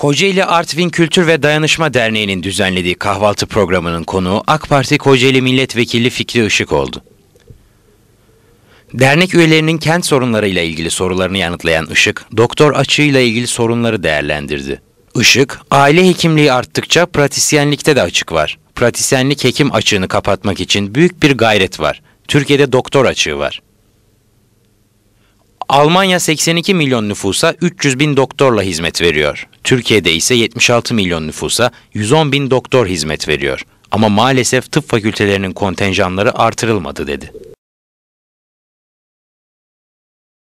Kocaeli Artvin Kültür ve Dayanışma Derneği'nin düzenlediği kahvaltı programının konuğu AK Parti Kocaeli Milletvekili Fikri Işık oldu. Dernek üyelerinin kent sorunlarıyla ilgili sorularını yanıtlayan Işık, doktor açığıyla ilgili sorunları değerlendirdi. Işık, aile hekimliği arttıkça pratisyenlikte de açık var. Pratisyenlik hekim açığını kapatmak için büyük bir gayret var. Türkiye'de doktor açığı var. Almanya 82 milyon nüfusa 300 bin doktorla hizmet veriyor. Türkiye'de ise 76 milyon nüfusa 110 bin doktor hizmet veriyor. Ama maalesef tıp fakültelerinin kontenjanları artırılmadı dedi.